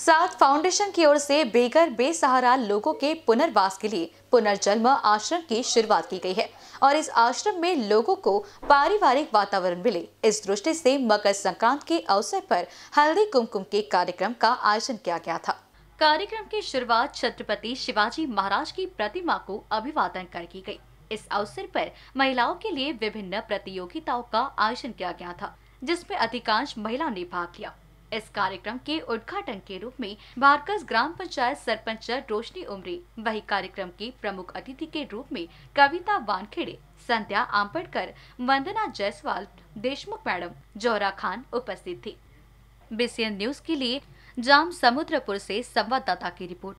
साथ फाउंडेशन की ओर से बेघर बेसहारा लोगों के पुनर्वास के लिए पुनर्जन्म आश्रम की शुरुआत की गई है और इस आश्रम में लोगों को पारिवारिक वातावरण मिले इस दृष्टि से मकर संक्रांत के अवसर पर हल्दी कुमकुम के कार्यक्रम का आयोजन किया गया था कार्यक्रम की शुरुआत छत्रपति शिवाजी महाराज की प्रतिमा को अभिवादन कर की गयी इस अवसर पर महिलाओं के लिए विभिन्न प्रतियोगिताओं का आयोजन किया गया था जिसमें अधिकांश महिलाओं ने भाग लिया इस कार्यक्रम के उद्घाटन के रूप में बारकस ग्राम पंचायत सरपंच रोशनी उमरी वही कार्यक्रम की प्रमुख अतिथि के रूप में कविता वानखेड़े संध्या आम्पड़कर वंदना जायसवाल देशमुख मैडम जोहरा खान उपस्थित थी बीसीएन न्यूज के लिए जाम समुद्रपुर से संवाददाता की रिपोर्ट